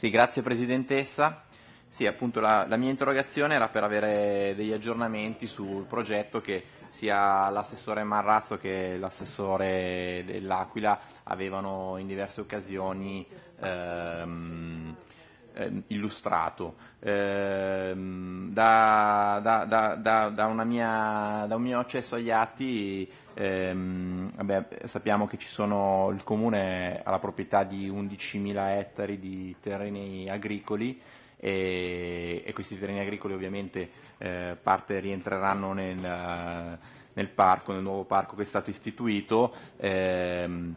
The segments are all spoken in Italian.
Sì, grazie Presidentessa. Sì, appunto la, la, mia interrogazione era per avere degli aggiornamenti sul progetto che sia l'assessore Marrazzo che l'assessore dell'Aquila avevano in diverse occasioni ehm, eh, illustrato eh, da, da, da, mia, da, un mio accesso agli atti ehm, vabbè, sappiamo che sono, il comune ha la proprietà di 11.000 ettari di terreni agricoli e, e questi terreni agricoli ovviamente eh, parte rientreranno nel, nel, parco, nel nuovo parco che è stato istituito ehm,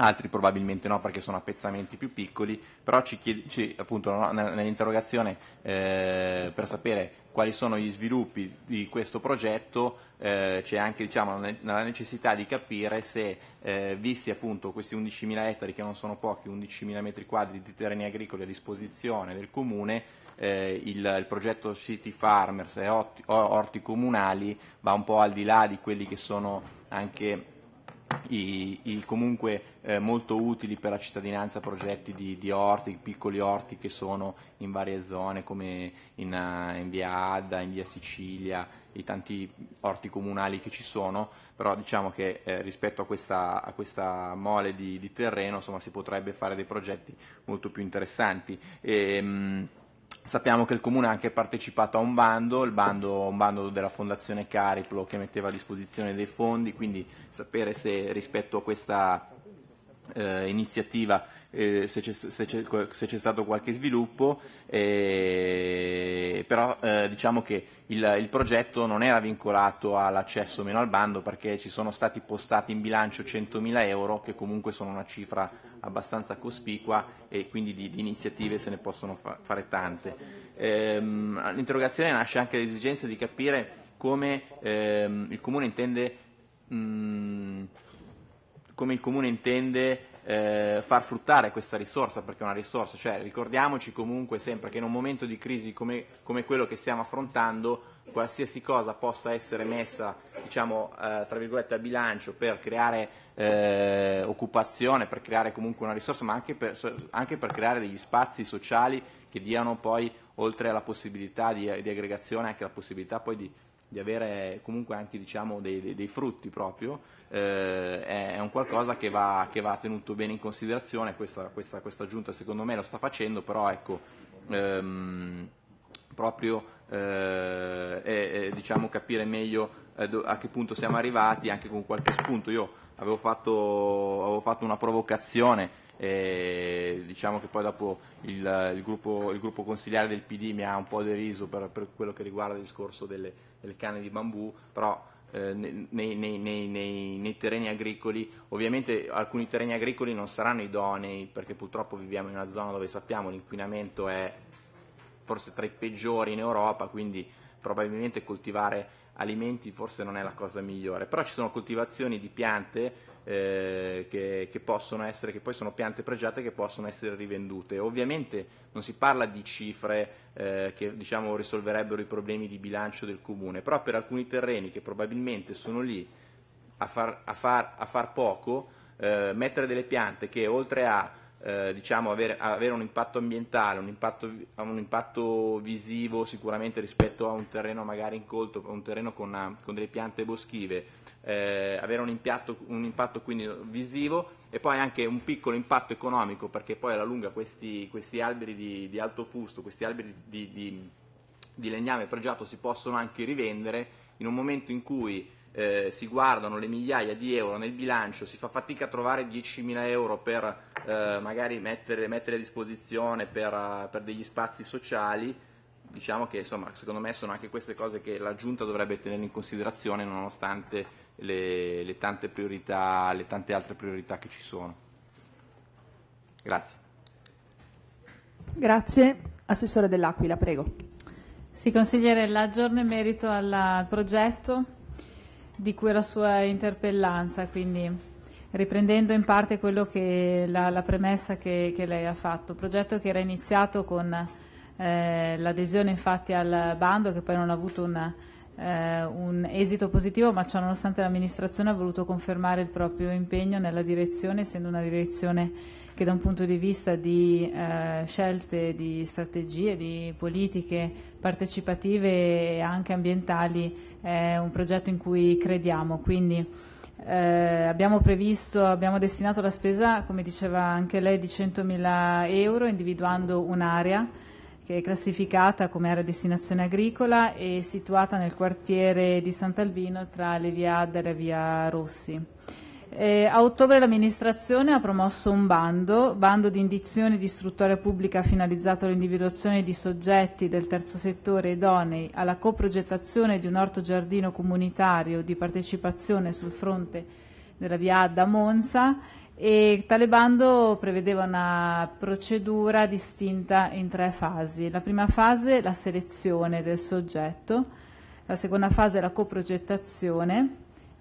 altri probabilmente no perché sono appezzamenti più piccoli, però ci chiede, ci, appunto, no, nell'interrogazione eh, per sapere quali sono gli sviluppi di questo progetto eh, c'è anche diciamo, la necessità di capire se, eh, visti appunto questi 11.000 ettari che non sono pochi, 11.000 metri quadri di terreni agricoli a disposizione del Comune, eh, il, il, progetto City Farmers e orti, orti comunali va un po' al di là di quelli che sono anche i, i comunque eh, molto utili per la cittadinanza progetti di, di, orti, piccoli orti che sono in varie zone come in, eh, in via Adda, in via Sicilia, i tanti orti comunali che ci sono, però diciamo che eh, rispetto a questa, a questa mole di, di terreno insomma, si potrebbe fare dei progetti molto più interessanti. E, ehm, mh, Sappiamo che il Comune ha anche partecipato a un bando, il bando, un bando della Fondazione Cariplo che metteva a disposizione dei fondi, quindi sapere se rispetto a questa eh, iniziativa eh, se, c'è, stato qualche sviluppo, eh, però eh, diciamo che il, il, progetto non era vincolato all'accesso o meno al bando perché ci sono stati postati in bilancio 100.000 euro che comunque sono una cifra abbastanza cospicua e quindi di, di iniziative se ne possono fa- fare tante. Ehm, l'interrogazione nasce anche dall'esigenza di capire come, ehm, il intende, mh, mm, come il Comune intende eh, far fruttare questa risorsa, perché è una risorsa, cioè ricordiamoci comunque sempre che in un momento di crisi come, come quello che stiamo affrontando, qualsiasi cosa possa essere messa diciamo, eh, tra virgolette, a bilancio per creare eh, occupazione, per creare comunque una risorsa, ma anche per, anche per, creare degli spazi sociali che diano poi, oltre alla possibilità di, di aggregazione, anche la possibilità poi di, di avere comunque anche diciamo, dei, dei, dei, frutti proprio, eh, è, un qualcosa che va, che va, tenuto bene in considerazione, questa, questa, questa, giunta secondo me lo sta facendo, però ecco, ehm, proprio eh, eh, diciamo capire meglio eh, a che punto siamo arrivati anche con qualche spunto. Io avevo fatto, avevo fatto una provocazione e eh, diciamo che poi dopo il, il, gruppo, il, gruppo, consigliare del PD mi ha un po' deriso per, per quello che riguarda il discorso delle, delle canne di bambù, però eh, nei, nei, nei, nei, terreni agricoli, ovviamente alcuni terreni agricoli non saranno idonei perché purtroppo viviamo in una zona dove sappiamo l'inquinamento è forse tra i peggiori in Europa, quindi probabilmente coltivare alimenti forse non è la cosa migliore, però ci sono coltivazioni di piante eh, che, che, possono essere, che poi sono piante pregiate che possono essere rivendute. Ovviamente non si parla di cifre eh, che diciamo, risolverebbero i problemi di bilancio del comune, però per alcuni terreni che probabilmente sono lì a far, a far, a far poco, eh, mettere delle piante che oltre a eh, diciamo, avere, avere, un impatto ambientale, un impatto, un impatto, visivo sicuramente rispetto a un terreno magari incolto, un terreno con, una, con delle piante boschive, eh, avere un, impiatto, un, impatto quindi visivo e poi anche un piccolo impatto economico perché poi alla lunga questi, questi alberi di, di, alto fusto, questi alberi di, di, di legname pregiato si possono anche rivendere in un momento in cui eh, si guardano le migliaia di euro nel bilancio, si fa fatica a trovare 10.000 euro per eh, magari mettere, mettere, a disposizione per, per, degli spazi sociali, diciamo che insomma, secondo me sono anche queste cose che la Giunta dovrebbe tenere in considerazione nonostante le, le, tante, priorità, le tante altre priorità che ci sono. Grazie. Grazie. Assessore dell'Aquila, prego. Sì, consigliere, l'aggiorno in merito al progetto di quella sua interpellanza, quindi riprendendo in parte quello che la, la premessa che, che, lei ha fatto, progetto che era iniziato con eh, l'adesione infatti al bando che poi non ha avuto una, eh, un esito positivo, ma ciò nonostante l'amministrazione ha voluto confermare il proprio impegno nella direzione, essendo una direzione che da un punto di vista di eh, scelte, di strategie, di politiche partecipative e anche ambientali è un progetto in cui crediamo. Quindi eh, abbiamo previsto, abbiamo destinato la spesa, come diceva anche lei, di 100.000 euro individuando un'area che è classificata come area destinazione agricola e situata nel quartiere di Sant'Albino tra le via Adder e la via Rossi. Eh, a ottobre l'amministrazione ha promosso un bando, bando di indizione di istruttoria pubblica finalizzato all'individuazione di soggetti del terzo settore idonei alla coprogettazione di un orto giardino comunitario di partecipazione sul fronte della via Adda Monza e tale bando prevedeva una procedura distinta in tre fasi. La prima fase la selezione del soggetto, la seconda fase la coprogettazione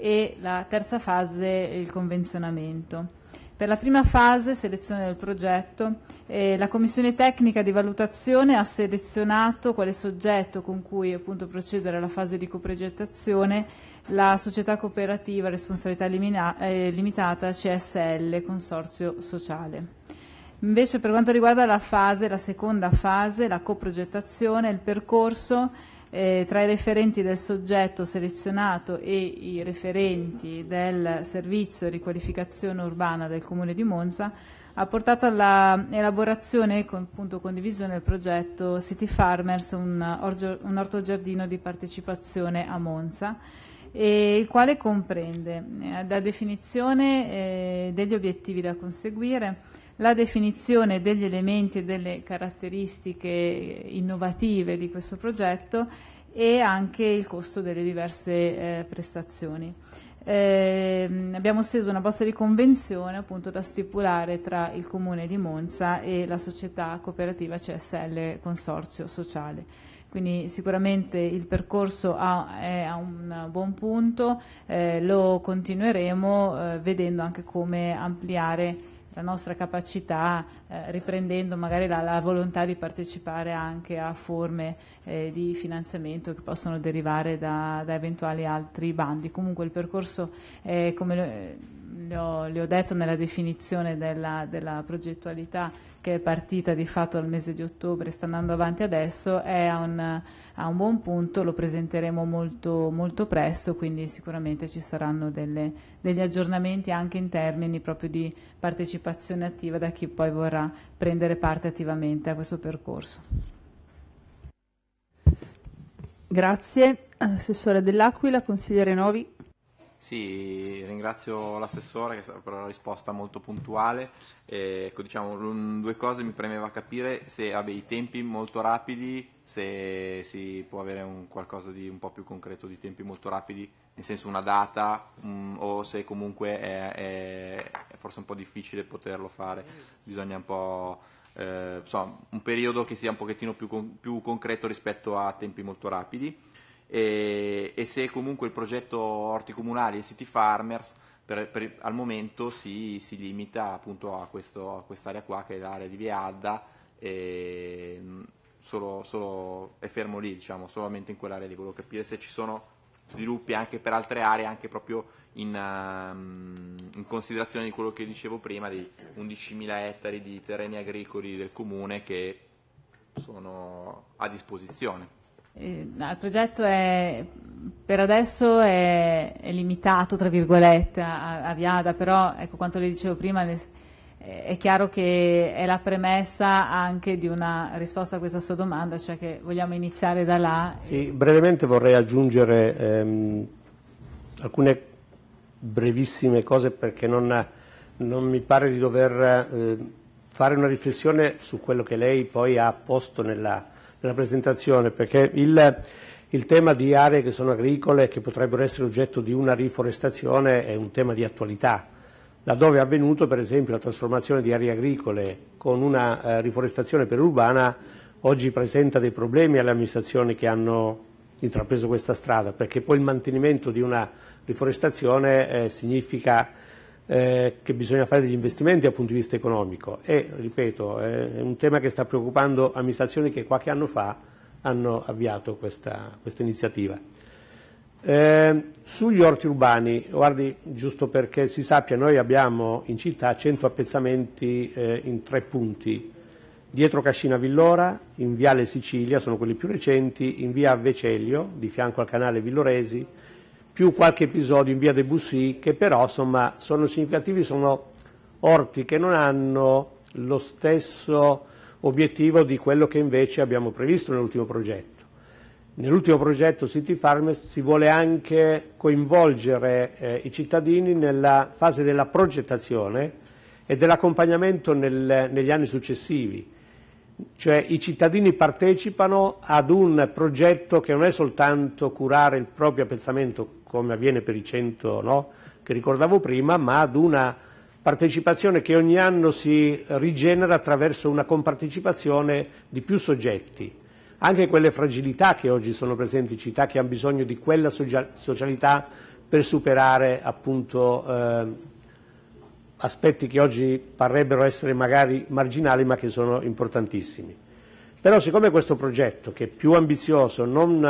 e la terza fase il convenzionamento. Per la prima fase, selezione del progetto, eh, la Commissione tecnica di valutazione ha selezionato quale soggetto con cui appunto, procedere alla fase di coprogettazione la società cooperativa responsabilità limina- eh, limitata CSL, consorzio sociale. Invece per quanto riguarda la fase, la seconda fase, la coprogettazione, il percorso, eh, tra i referenti del soggetto selezionato e i referenti del servizio di riqualificazione urbana del Comune di Monza ha portato alla elaborazione e con, condivisione del progetto City Farmers, un, orgio, un ortogiardino di partecipazione a Monza il quale comprende eh, la definizione eh, degli obiettivi da conseguire, la definizione degli elementi e delle caratteristiche innovative di questo progetto e anche il costo delle diverse eh, prestazioni. Eh, abbiamo steso una bozza di convenzione appunto da stipulare tra il Comune di Monza e la società cooperativa CSL Consorzio Sociale. Quindi sicuramente il percorso ha, è a un buon punto, eh, lo continueremo eh, vedendo anche come ampliare la nostra capacità, eh, riprendendo magari la, la, volontà di partecipare anche a forme eh, di finanziamento che possono derivare da, da, eventuali altri bandi. Comunque il percorso, eh, come le ho, le ho, detto nella definizione della, della progettualità che è partita di fatto al mese di ottobre, sta andando avanti adesso, è a un, a un buon punto, lo presenteremo molto, molto presto, quindi sicuramente ci saranno delle, degli aggiornamenti anche in termini proprio di partecipazione partecipazione attiva da chi poi vorrà prendere parte attivamente a questo percorso. Grazie, Assessore dell'Aquila, Consigliere Novi. Sì, ringrazio l'assessore per la risposta molto puntuale. Eh, ecco, diciamo, due cose mi premeva capire se ha dei tempi molto rapidi, se si può avere un, qualcosa di un po' più concreto di tempi molto rapidi, nel senso una data mh, mm, o se comunque è, è, è, forse un po' difficile poterlo fare, bisogna un po'... Eh, insomma, un periodo che sia un pochettino più, più concreto rispetto a tempi molto rapidi e, e se comunque il progetto Orti Comunali e City Farmers per, per, al momento si, si limita appunto a, questo, a, quest'area qua che è l'area di Via Adda e mm, solo, solo, è fermo lì diciamo solamente in quell'area lì volevo capire se ci sono sviluppi anche per altre aree anche proprio in, um, in considerazione di quello che dicevo prima di 11.000 ettari di terreni agricoli del comune che sono a disposizione eh, il progetto è, per adesso è, è limitato, tra virgolette, a, a, Viada, però ecco quanto le dicevo prima, ne, è chiaro che è la premessa anche di una risposta a questa sua domanda, cioè che vogliamo iniziare da là. Sì, brevemente vorrei aggiungere ehm, alcune brevissime cose perché non, non mi pare di dover eh, fare una riflessione su quello che lei poi ha posto nella la presentazione perché il, il tema di aree che sono agricole e che potrebbero essere oggetto di una riforestazione è un tema di attualità, laddove è avvenuto per esempio la trasformazione di aree agricole con una eh, riforestazione perurbana oggi presenta dei problemi alle amministrazioni che hanno intrapreso questa strada, perché poi il mantenimento di una riforestazione eh, significa eh, che bisogna fare degli investimenti dal punto di vista economico e, ripeto, eh, è un tema che sta preoccupando amministrazioni che qualche anno fa hanno avviato questa, questa iniziativa. Eh, sugli orti urbani, guardi, giusto perché si sappia, noi abbiamo in città 100 appezzamenti eh, in tre punti, dietro Cascina Villora, in Viale Sicilia, sono quelli più recenti, in via Vecelio, di fianco al canale Villoresi, più qualche episodio in via Debussy che però insomma, sono significativi, sono orti che non hanno lo stesso obiettivo di quello che invece abbiamo previsto nell'ultimo progetto. Nell'ultimo progetto City Farmers si vuole anche coinvolgere eh, i cittadini nella fase della progettazione e dell'accompagnamento nel, negli anni successivi cioè i cittadini partecipano ad un progetto che non è soltanto curare il proprio appezzamento come avviene per i 100 no? che ricordavo prima, ma ad una partecipazione che ogni anno si rigenera attraverso una compartecipazione di più soggetti. Anche quelle fragilità che oggi sono presenti in città che hanno bisogno di quella socialità per superare appunto eh, aspetti che oggi parrebbero essere magari marginali ma che sono importantissimi. Però siccome questo progetto, che è più ambizioso, non,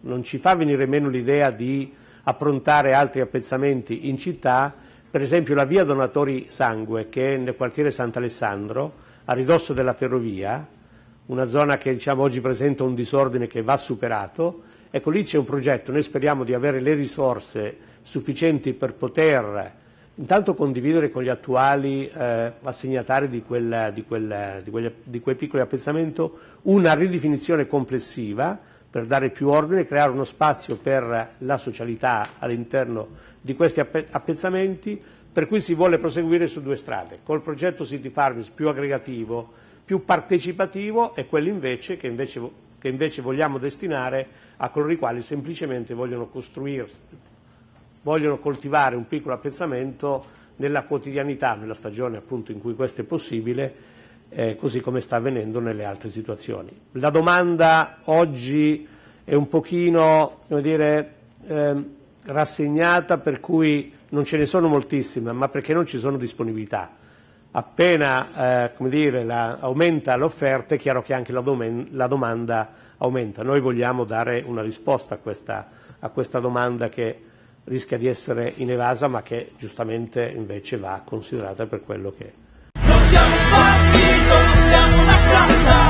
non ci fa venire meno l'idea di approntare altri appezzamenti in città, per esempio la via Donatori Sangue, che è nel quartiere Sant'Alessandro, a ridosso della ferrovia, una zona che diciamo, oggi presenta un disordine che va superato, ecco lì c'è un progetto, noi speriamo di avere le risorse sufficienti per poter Intanto condividere con gli attuali eh, assegnatari di, quel, di, quel, di, quel, di quel piccolo appezzamento una ridefinizione complessiva per dare più ordine, creare uno spazio per la socialità all'interno di questi appezzamenti, per cui si vuole proseguire su due strade, col progetto City Farms più aggregativo, più partecipativo e quello invece che, invece che invece vogliamo destinare a coloro i quali semplicemente vogliono costruirsi, vogliono coltivare un piccolo appezzamento nella quotidianità, nella stagione appunto in cui questo è possibile, eh, così come sta avvenendo nelle altre situazioni. La domanda oggi è un pochino, come dire, eh, rassegnata per cui non ce ne sono moltissime, ma perché non ci sono disponibilità. Appena eh, come dire, la, aumenta l'offerta è chiaro che anche la, domen- la, domanda aumenta. Noi vogliamo dare una risposta a questa, a questa domanda che rischia di essere inevasa ma che giustamente invece va considerata per quello che è. Non siamo fatti, non siamo una classe